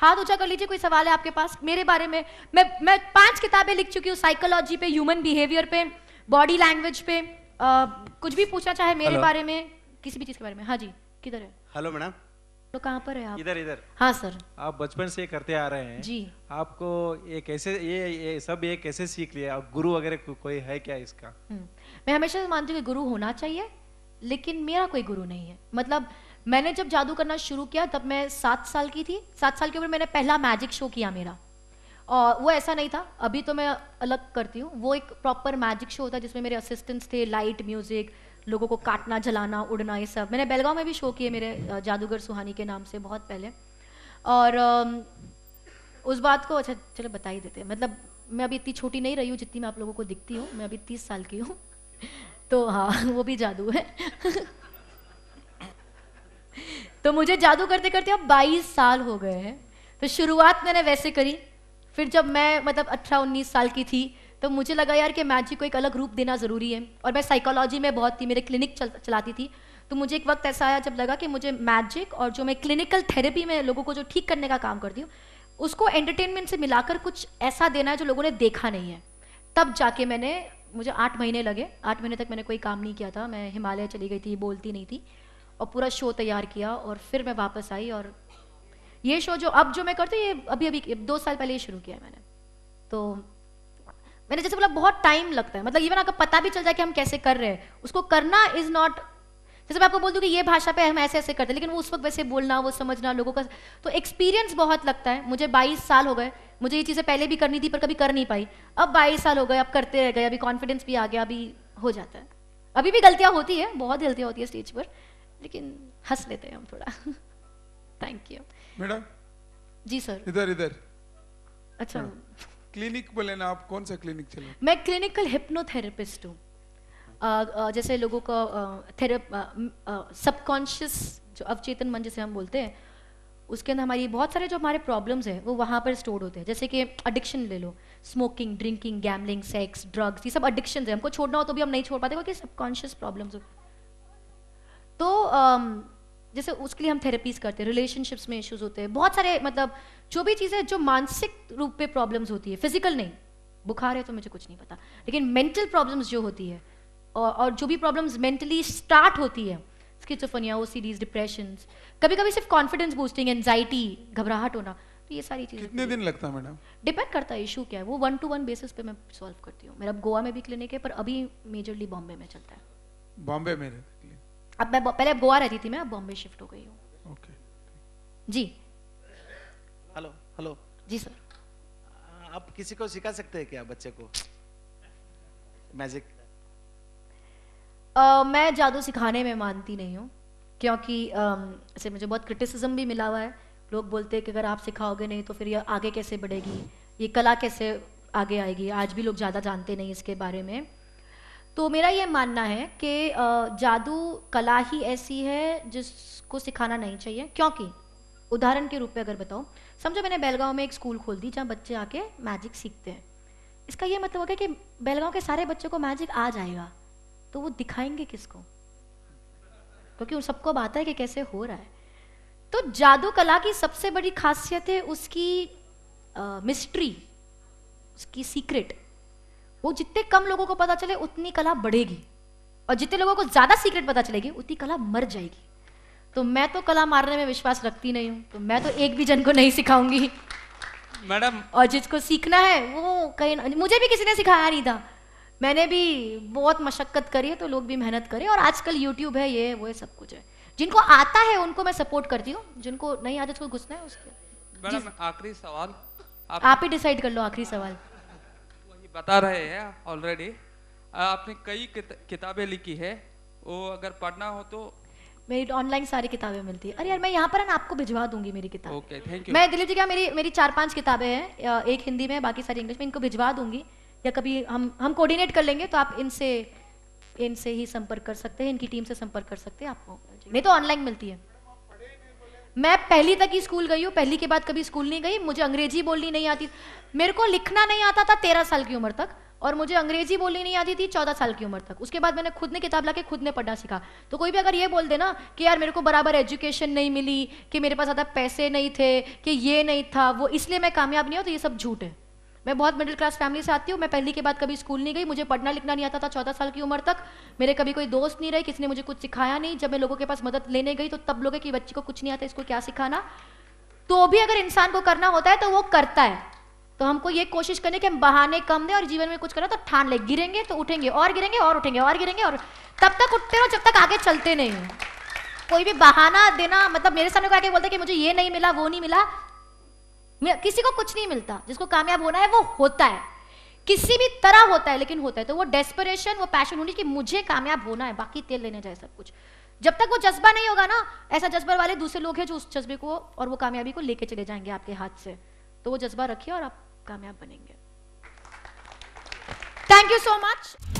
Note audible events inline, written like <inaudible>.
हाथ ऊंचा कर लीजिए कोई सवाल है आपके पास मेरे बारे में मैं मैं पांच किताबें लिख चुकी हूँ साइकोलॉजी पे ह्यूमन बिहेवियर पे बॉडी लैंग्वेज पे आ, कुछ भी पूछना चाहे मेरे Hello. बारे में किसी भी चीज के बारे में हाँ जी किधर है हेलो मैडम तो कहाँ पर है आप इधर इधर हाँ सर आप बचपन से करते आ रहे हैं जी आपको ये कैसे ये, ये सब ये कैसे सीख लिया आप गुरु वगैरह को, कोई है क्या इसका हम्म, मैं हमेशा मानती हूँ गुरु होना चाहिए लेकिन मेरा कोई गुरु नहीं है मतलब मैंने जब जादू करना शुरू किया तब मैं सात साल की थी सात साल की उम्र मैंने पहला मैजिक शो किया मेरा और वो ऐसा नहीं था अभी तो मैं अलग करती हूँ वो एक प्रॉपर मैजिक शो था जिसमें मेरे असिस्टेंट्स थे लाइट म्यूज़िक लोगों को काटना जलाना उड़ना ये सब मैंने बेलगांव में भी शो किए मेरे जादूगर सुहानी के नाम से बहुत पहले और उस बात को अच्छा चलो बता ही देते मतलब मैं अभी इतनी छोटी नहीं रही हूँ जितनी मैं आप लोगों को दिखती हूँ मैं अभी तीस साल की हूँ <laughs> तो हाँ वो भी जादू है <laughs> तो मुझे जादू करते करते अब 22 साल हो गए हैं तो शुरुआत मैंने वैसे करी फिर जब मैं मतलब अठारह उन्नीस साल की थी तो मुझे लगा यार कि मैजिक को एक अलग रूप देना ज़रूरी है और मैं साइकोलॉजी में बहुत थी मेरे क्लिनिक चल, चलाती थी तो मुझे एक वक्त ऐसा आया जब लगा कि मुझे मैजिक और जो मैं क्लिनिकल थेरेपी में लोगों को जो ठीक करने का काम करती हूँ उसको एंटरटेनमेंट से मिलाकर कुछ ऐसा देना है जो लोगों ने देखा नहीं है तब जाके मैंने मुझे आठ महीने लगे आठ महीने तक मैंने कोई काम नहीं किया था मैं हिमालय चली गई थी बोलती नहीं थी और पूरा शो तैयार किया और फिर मैं वापस आई और ये शो जो अब जो मैं करती हूँ ये अभी अभी दो साल पहले ही शुरू किया है मैंने तो मैंने जैसे बोला बहुत टाइम लगता है मतलब इवन आपको पता भी चल जाए कि हम कैसे कर रहे हैं उसको करना इज नॉट जैसे मैं आपको बोल दूँ कि ये भाषा पे हम ऐसे ऐसे करते हैं लेकिन वो उस वक्त वैसे बोलना वो समझना लोगों का तो एक्सपीरियंस बहुत लगता है मुझे 22 साल हो गए मुझे ये चीज़ें पहले भी करनी थी पर कभी कर नहीं पाई अब 22 साल हो गए अब करते रह गए अभी कॉन्फिडेंस भी आ गया अभी हो जाता है अभी भी गलतियाँ होती है बहुत गलतियाँ होती है स्टेज पर लेकिन हंस लेते हैं हम थोड़ा thank <laughs> you madam ji sir इधर इधर अच्छा क्लिनिक बोले ना आप कौन सा क्लिनिक चले मैं क्लिनिकल हिप्नोथेरेपिस्ट हूँ जैसे लोगों का थेरेप सबकॉन्शियस जो अवचेतन मन जिसे हम बोलते हैं उसके अंदर हमारी बहुत सारे जो हमारे प्रॉब्लम्स हैं वो वहाँ पर स्टोर होते हैं जैसे कि एडिक्शन ले लो smoking drinking gambling sex drugs ये सब एडिक्शन है हमको छोड़ना हो तो भी हम नहीं छोड़ पाते क्योंकि सबकॉन्शियस प्रॉब्लम्स होते हैं तो जैसे उसके लिए हम थेरेपीज करते हैं रिलेशनशिप्स में इश्यूज होते हैं बहुत सारे मतलब जो भी चीज़ें जो मानसिक रूप पे प्रॉब्लम्स होती है फिजिकल नहीं बुखार है तो मुझे कुछ नहीं पता लेकिन मेंटल प्रॉब्लम्स जो होती है और, और जो भी प्रॉब्लम्स मेंटली स्टार्ट होती है स्किजोफनिया ओ सीरीज डिप्रेशन कभी कभी सिर्फ कॉन्फिडेंस बूस्टिंग एनजाइटी घबराहट होना तो ये सारी चीज़ें कितने दिन लगता है मैडम डिपेंड करता है इशू क्या है वो वन टू वन बेसिस पे मैं सॉल्व करती हूँ मेरा गोवा में भी क्लिनिक है पर अभी मेजरली बॉम्बे में चलता है बॉम्बे में अब मैं पहले गोवा रहती थी मैं अब बॉम्बे शिफ्ट हो गई हूँ okay. जी हेलो हेलो जी सर आप किसी को सिखा सकते हैं क्या बच्चे को मैजिक uh, मैं जादू सिखाने में मानती नहीं हूँ क्योंकि uh, मुझे बहुत क्रिटिसिज्म भी मिला हुआ है लोग बोलते हैं कि अगर आप सिखाओगे नहीं तो फिर ये आगे कैसे बढ़ेगी ये कला कैसे आगे आएगी आज भी लोग ज़्यादा जानते नहीं इसके बारे में तो मेरा ये मानना है कि जादू कला ही ऐसी है जिसको सिखाना नहीं चाहिए क्योंकि उदाहरण के रूप में अगर बताओ समझो मैंने बेलगांव में एक स्कूल खोल दी जहाँ बच्चे आके मैजिक सीखते हैं इसका ये मतलब होगा कि बेलगांव के सारे बच्चों को मैजिक आ जाएगा तो वो दिखाएंगे किसको क्योंकि उन सबको बात है कि कैसे हो रहा है तो जादू कला की सबसे बड़ी खासियत है उसकी मिस्ट्री उसकी सीक्रेट वो जितने कम लोगों को पता चले उतनी कला बढ़ेगी और जितने लोगों को ज़्यादा सीक्रेट पता चलेगी उतनी कला मर जाएगी तो मैं तो कला मारने में विश्वास रखती नहीं हूँ तो मैं तो एक भी जन को नहीं सिखाऊंगी मैडम और जिसको सीखना है वो कहीं मुझे भी किसी ने सिखाया नहीं था मैंने भी बहुत मशक्क़त करी है तो लोग भी मेहनत करे और आजकल यूट्यूब है ये वो है सब कुछ है जिनको आता है उनको मैं सपोर्ट करती हूँ जिनको नहीं आता उसको घुसना है उसके मैडम आखिरी सवाल आप, आप ही डिसाइड कर लो आखिरी सवाल बता रहे हैं ऑलरेडी आपने कई किताबें लिखी है वो अगर पढ़ना हो तो मेरी ऑनलाइन सारी किताबें मिलती है अरे यार मैं यहाँ पर ना आपको भिजवा दूंगी मेरी किताब ओके थैंक यू मैं दिलीप जी क्या मेरी मेरी चार पांच किताबें हैं एक हिंदी में बाकी सारी इंग्लिश में इनको भिजवा दूंगी या कभी हम हम कोऑर्डिनेट कर लेंगे तो आप इनसे इनसे ही संपर्क कर सकते हैं इनकी टीम से संपर्क कर सकते हैं आपको नहीं तो ऑनलाइन मिलती है मैं पहली तक ही स्कूल गई हूँ पहली के बाद कभी स्कूल नहीं गई मुझे अंग्रेजी बोलनी नहीं आती मेरे को लिखना नहीं आता था तेरह साल की उम्र तक और मुझे अंग्रेजी बोलनी नहीं आती थी चौदह साल की उम्र तक उसके बाद मैंने खुद ने किताब ला के खुद ने पढ़ना सीखा तो कोई भी अगर ये बोल दे ना कि यार मेरे को बराबर एजुकेशन नहीं मिली कि मेरे पास ज़्यादा पैसे नहीं थे कि ये नहीं था वो इसलिए मैं कामयाब नहीं हूँ तो ये सब झूठ है मैं बहुत मिडिल क्लास फैमिली से आती हूँ मैं पहली के बाद कभी स्कूल नहीं गई मुझे पढ़ना लिखना नहीं आता था चौदह साल की उम्र तक मेरे कभी कोई दोस्त नहीं रहे किसी ने मुझे कुछ सिखाया नहीं जब मैं लोगों के पास मदद लेने गई तो तब लोग कि बच्ची को कुछ नहीं आता इसको क्या सिखाना तो भी अगर इंसान को करना होता है तो वो करता है तो हमको ये कोशिश करनी कि हम बहाने कम दें और जीवन में कुछ करें तो ठान ले गिरेंगे तो उठेंगे और गिरेंगे और उठेंगे और गिरेंगे और तब तक उठते रहो जब तक आगे चलते नहीं कोई भी बहाना देना मतलब मेरे सामने को आके बोलते कि मुझे ये नहीं मिला वो नहीं मिला किसी को कुछ नहीं मिलता जिसको कामयाब होना है वो होता है किसी भी तरह होता है लेकिन होता है तो वो डेस्परेशन वो पैशन होनी कि मुझे कामयाब होना है बाकी तेल लेने जाए सब कुछ जब तक वो जज्बा नहीं होगा ना ऐसा जज्बा वाले दूसरे लोग हैं जो उस जज्बे को और वो कामयाबी को लेके चले जाएंगे आपके हाथ से तो वो जज्बा रखिए और आप कामयाब बनेंगे थैंक यू सो मच